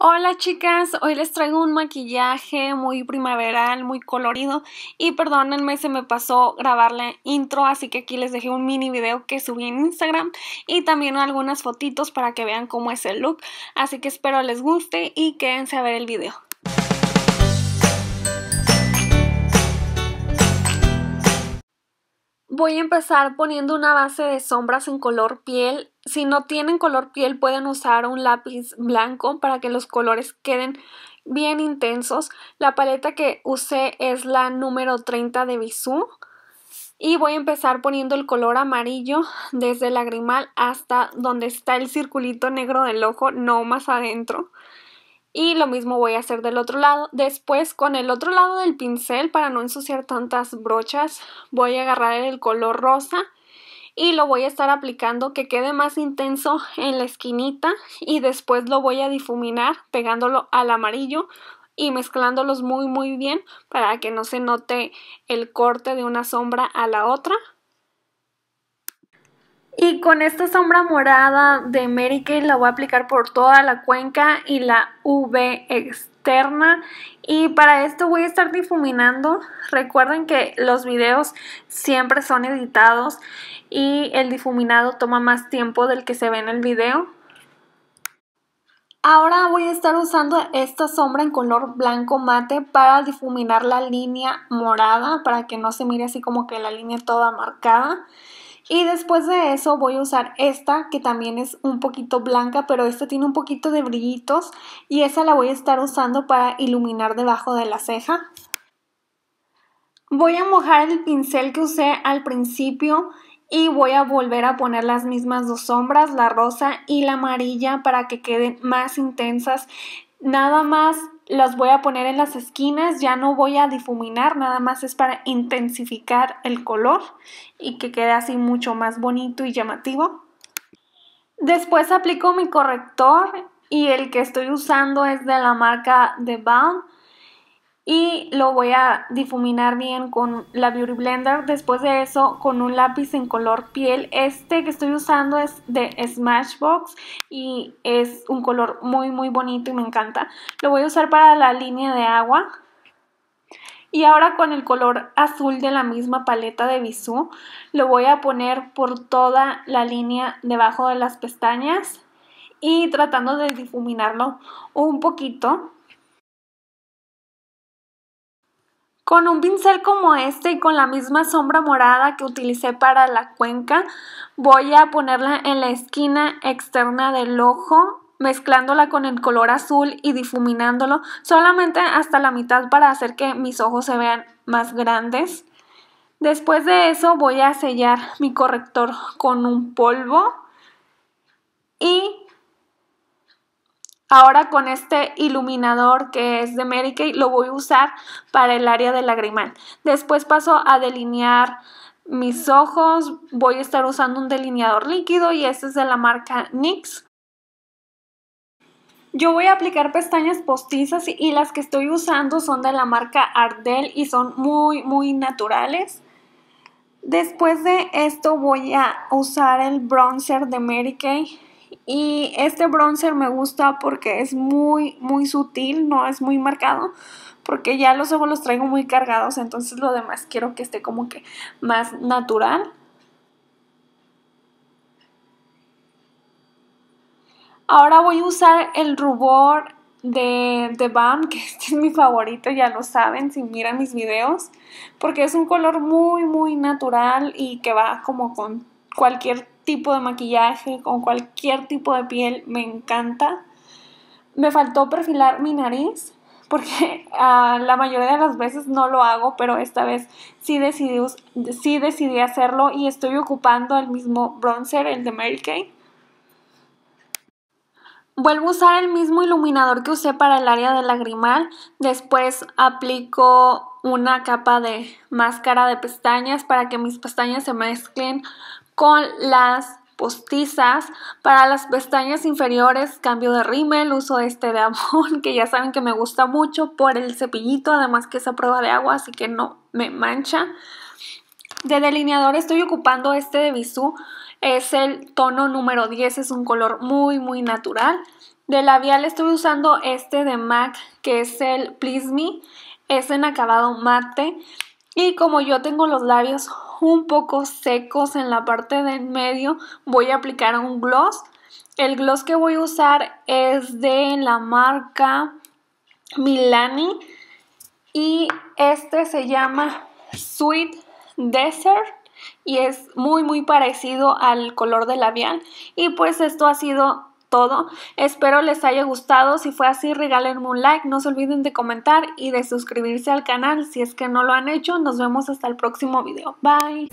Hola chicas, hoy les traigo un maquillaje muy primaveral, muy colorido y perdónenme se me pasó grabar la intro, así que aquí les dejé un mini video que subí en Instagram y también algunas fotitos para que vean cómo es el look, así que espero les guste y quédense a ver el video. Voy a empezar poniendo una base de sombras en color piel si no tienen color piel pueden usar un lápiz blanco para que los colores queden bien intensos. La paleta que usé es la número 30 de Bisú. Y voy a empezar poniendo el color amarillo desde el lagrimal hasta donde está el circulito negro del ojo, no más adentro. Y lo mismo voy a hacer del otro lado. Después con el otro lado del pincel para no ensuciar tantas brochas voy a agarrar el color rosa y lo voy a estar aplicando que quede más intenso en la esquinita y después lo voy a difuminar pegándolo al amarillo y mezclándolos muy muy bien para que no se note el corte de una sombra a la otra y con esta sombra morada de Kay la voy a aplicar por toda la cuenca y la V externa. Y para esto voy a estar difuminando. Recuerden que los videos siempre son editados y el difuminado toma más tiempo del que se ve en el video. Ahora voy a estar usando esta sombra en color blanco mate para difuminar la línea morada para que no se mire así como que la línea toda marcada. Y después de eso voy a usar esta que también es un poquito blanca, pero esta tiene un poquito de brillitos y esa la voy a estar usando para iluminar debajo de la ceja. Voy a mojar el pincel que usé al principio y voy a volver a poner las mismas dos sombras, la rosa y la amarilla, para que queden más intensas nada más las voy a poner en las esquinas, ya no voy a difuminar, nada más es para intensificar el color y que quede así mucho más bonito y llamativo. Después aplico mi corrector y el que estoy usando es de la marca The Balm y lo voy a difuminar bien con la Beauty Blender. Después de eso, con un lápiz en color piel. Este que estoy usando es de Smashbox y es un color muy, muy bonito y me encanta. Lo voy a usar para la línea de agua. Y ahora con el color azul de la misma paleta de Bisú, lo voy a poner por toda la línea debajo de las pestañas y tratando de difuminarlo un poquito Con un pincel como este y con la misma sombra morada que utilicé para la cuenca, voy a ponerla en la esquina externa del ojo, mezclándola con el color azul y difuminándolo solamente hasta la mitad para hacer que mis ojos se vean más grandes. Después de eso voy a sellar mi corrector con un polvo y Ahora con este iluminador que es de Mary Kay lo voy a usar para el área del lagrimal. Después paso a delinear mis ojos. Voy a estar usando un delineador líquido y este es de la marca NYX. Yo voy a aplicar pestañas postizas y las que estoy usando son de la marca Ardell y son muy muy naturales. Después de esto voy a usar el bronzer de Mary Kay y este bronzer me gusta porque es muy, muy sutil, no es muy marcado, porque ya los ojos los traigo muy cargados, entonces lo demás quiero que esté como que más natural. Ahora voy a usar el rubor de The Balm, que este es mi favorito, ya lo saben si miran mis videos, porque es un color muy, muy natural y que va como con cualquier tipo de maquillaje, con cualquier tipo de piel, me encanta. Me faltó perfilar mi nariz porque ah, la mayoría de las veces no lo hago, pero esta vez sí decidí, sí decidí hacerlo y estoy ocupando el mismo bronzer, el de Mary Kay. Vuelvo a usar el mismo iluminador que usé para el área de lagrimal. Después aplico una capa de máscara de pestañas para que mis pestañas se mezclen con las postizas. Para las pestañas inferiores, cambio de rímel, uso este de amon que ya saben que me gusta mucho por el cepillito, además que es a prueba de agua, así que no me mancha. De delineador estoy ocupando este de Bisú, es el tono número 10, es un color muy muy natural. De labial estoy usando este de MAC que es el Please Me, es en acabado mate. Y como yo tengo los labios un poco secos en la parte de en medio, voy a aplicar un gloss. El gloss que voy a usar es de la marca Milani y este se llama Sweet Desert y es muy muy parecido al color de labial y pues esto ha sido todo. Espero les haya gustado. Si fue así, regálenme un like. No se olviden de comentar y de suscribirse al canal si es que no lo han hecho. Nos vemos hasta el próximo video. Bye.